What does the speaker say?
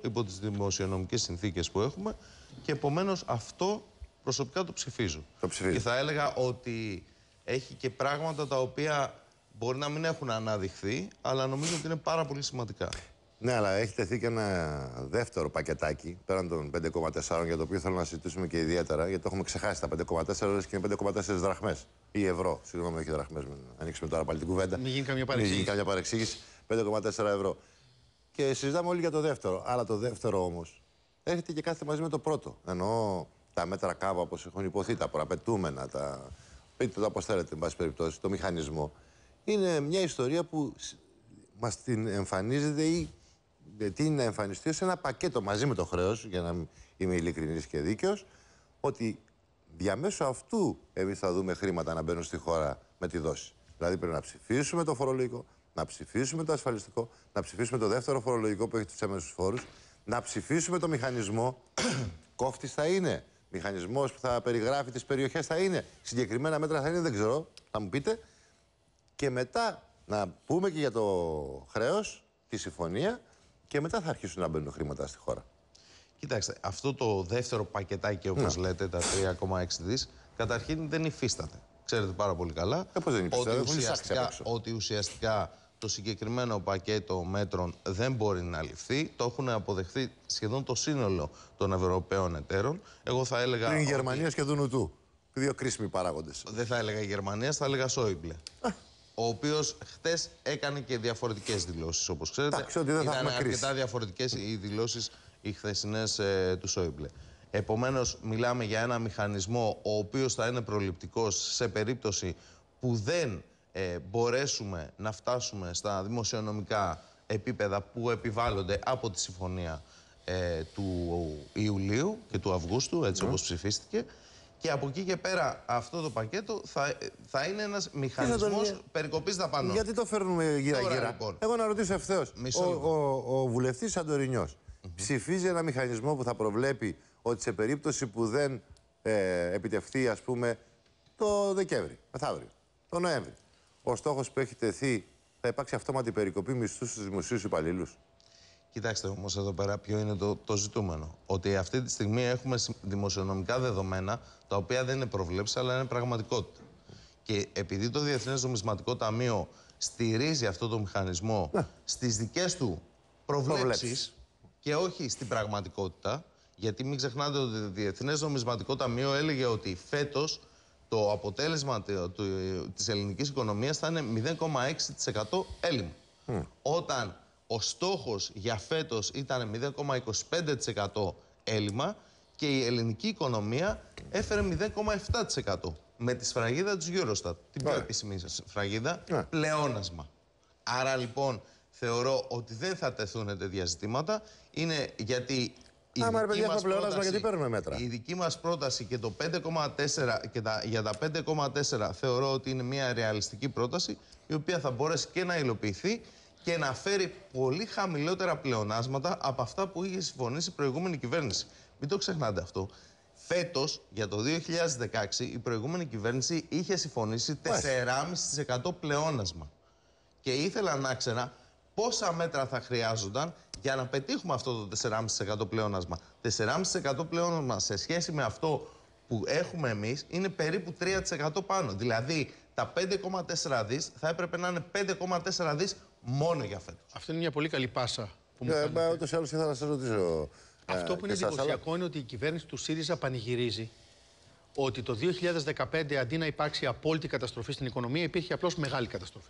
υπό τις δημοσιονομικές συνθήκες που έχουμε και επομένως αυτό προσωπικά το ψηφίζω. Το ψηφίζω. Και θα έλεγα ότι έχει και πράγματα τα οποία μπορεί να μην έχουν αναδειχθεί, αλλά νομίζω ότι είναι πάρα πολύ σημαντικά. Ναι, αλλά έχει τεθεί και ένα δεύτερο πακετάκι πέραν των 5,4 για το οποίο θέλω να συζητήσουμε και ιδιαίτερα, γιατί το έχουμε ξεχάσει τα 5,4 και είναι 5,4 δραχμές ή ευρώ. Συγγνώμη, όχι δραχμές. Ανοίξουμε τώρα πάλι την κουβέντα. Μην γίνει καμία παρεξήγηση. 5,4 ευρώ. Και συζητάμε όλοι για το δεύτερο. Αλλά το δεύτερο όμως έρχεται και κάθεται μαζί με το πρώτο. Ενώ τα μέτρα κάβα όπως έχουν υποθεί, τα προαπαιτούμενα, τα. πείτε το όπως θέλετε, εν πάση περιπτώσει, το μηχανισμό. Είναι μια ιστορία που μας την εμφανίζεται ή ε, την να εμφανιστεί σε ένα πακέτο μαζί με το χρέος, για να είμαι ειλικρινής και δίκαιος, ότι διαμέσου αυτού εμείς θα δούμε χρήματα να μπαίνουν στη χώρα με τη δόση. Δηλαδή πρέπει να ψηφίσουμε το φορολογικό, να ψηφίσουμε το ασφαλιστικό, να ψηφίσουμε το δεύτερο φορολογικό που έχει τους έμεσους φόρους, να ψηφίσουμε το μηχανισμό. Κόφτη θα είναι. Μηχανισμός που θα περιγράφει τις περιοχές θα είναι. Συγκεκριμένα μέτρα θα είναι, δεν ξέρω, θα μου πείτε. Και μετά να πούμε και για το χρέος, τη συμφωνία και μετά θα αρχίσουν να μπαίνουν χρήματα στη χώρα. Κοιτάξτε, αυτό το δεύτερο πακετάκι, όπως ναι. λέτε, τα 3,6 δις, καταρχήν δεν υφίσταται. Ξέρετε πάρα πολύ καλά. Ε, δεν ότι ουσιαστικά το συγκεκριμένο πακέτο μέτρων δεν μπορεί να ληφθεί. Το έχουν αποδεχθεί σχεδόν το σύνολο των Ευρωπαίων εταίρων. Εγώ θα έλεγα. Πριν Γερμανία ότι... ούτου. Δύο κρίσιμοι παράγοντες. Δεν θα έλεγα Γερμανία, θα έλεγα Σόιμπλε. Ο οποίος χτες έκανε και διαφορετικές δηλώσεις, όπως ξέρετε. Εντάξει, Ήταν αρκετά διαφορετικές οι δηλώσεις οι χθεσινές ε, του Σόιμπλε. Επομένως, μιλάμε για ένα μηχανισμό ο οποίος θα είναι προληπτικός σε περίπτωση που δεν ε, μπορέσουμε να φτάσουμε στα δημοσιονομικά επίπεδα που επιβάλλονται από τη συμφωνία ε, του Ιουλίου και του Αυγούστου, έτσι ναι. όπως ψηφίστηκε, και από εκεί και πέρα αυτό το πακέτο θα, ε, θα είναι ένας μηχανισμός τον... περικοπής δαπανών. Γιατί το φέρνουμε γύρα-γύρα. Λοιπόν. Εγώ να ρωτήσω ευθέως. Ο, ο, ο βουλευτής Σαντορινιός ψηφίζει ένα μηχανισμό που θα προβλέπει ότι σε περίπτωση που δεν ε, επιτευχθεί ας πούμε το Δεκέμβρη, μεθαύριο, το Νοέμβρη, ο στόχος που έχει τεθεί θα υπάρξει αυτόματη περικοπή μισθού στους δημοσίους υπαλλήλους. Κοιτάξτε όμως εδώ πέρα ποιο είναι το, το ζητούμενο. Ότι αυτή τη στιγμή έχουμε δημοσιονομικά δεδομένα τα οποία δεν είναι προβλέψει αλλά είναι πραγματικότητα. Και επειδή το Διεθνές Νομισματικό Ταμείο στηρίζει αυτό το μηχανισμό ναι. στις δικές του προβλέψεις και όχι στην πραγματικότητα, γιατί μην ξεχνάτε ότι το Διεθνές Νομισματικό Ταμείο έλεγε ότι φέτος το αποτέλεσμα της ελληνικής οικονομίας θα είναι 0,6% έλλειμμα. Όταν ο στόχος για φέτος ήταν 0,25% έλλειμμα και η ελληνική οικονομία έφερε 0,7% με τη σφραγίδα του Eurostat, την πιο ναι. επίσημη σφραγίδα, ναι. πλεόνασμα. Άρα λοιπόν θεωρώ ότι δεν θα τεθούν τέτοια ζητήματα, είναι γιατί Άμα ρε πλεόνασμα, γιατί παίρνουμε μέτρα. Η δική μας πρόταση και το 5,4 και για τα 5,4 θεωρώ ότι είναι μια ρεαλιστική πρόταση η οποία θα μπορέσει και να υλοποιηθεί και να φέρει πολύ χαμηλότερα πλεονάσματα από αυτά που είχε συμφωνήσει η προηγούμενη κυβέρνηση. Μην το ξεχνάτε αυτό. Φέτος, για το 2016, η προηγούμενη κυβέρνηση είχε συμφωνήσει 4,5% πλεόνασμα. Και ήθελα να ξέρω πόσα μέτρα θα χρειάζονταν για να πετύχουμε αυτό το 4,5% πλεόνασμα. 4,5% πλεόνασμα σε σχέση με αυτό που έχουμε εμείς είναι περίπου 3% πάνω. Δηλαδή τα 5,4 δις θα έπρεπε να είναι 5,4 δί μόνο για φέτος. Αυτή είναι μια πολύ καλή πάσα που μου ε, Ούτως ή άλλως ήθελα να σας ρωτήσω. Ε, αυτό που είναι εντυπωσιακό είναι ότι η κυβέρνηση του ΣΥΡΙΖΑ πανηγυρίζει ότι το 2015 αντί να υπάρξει απόλυτη καταστροφή στην οικονομία, υπήρχε απλώς μεγάλη καταστροφή.